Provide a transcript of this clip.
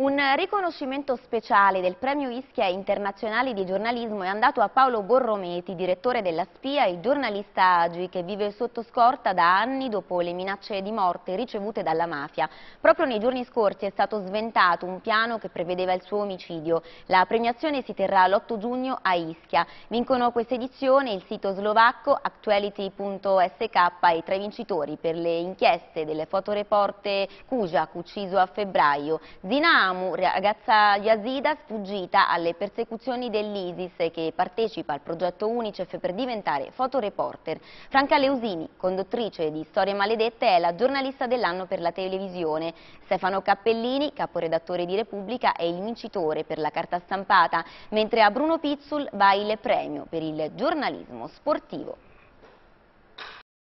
Un riconoscimento speciale del premio Ischia internazionale di giornalismo è andato a Paolo Borrometi, direttore della SPIA e giornalista Agi che vive sotto scorta da anni dopo le minacce di morte ricevute dalla mafia. Proprio nei giorni scorsi è stato sventato un piano che prevedeva il suo omicidio. La premiazione si terrà l'8 giugno a Ischia. Vincono questa edizione il sito slovacco actuality.sk e tra i vincitori per le inchieste delle fotoreporte Kuciak ucciso a febbraio. Zina Namu, ragazza yazida sfuggita alle persecuzioni dell'ISIS che partecipa al progetto UNICEF per diventare fotoreporter. Franca Leusini, conduttrice di Storie Maledette, è la giornalista dell'anno per la televisione. Stefano Cappellini, caporedattore di Repubblica, è il vincitore per la carta stampata, mentre a Bruno Pizzul va il premio per il giornalismo sportivo.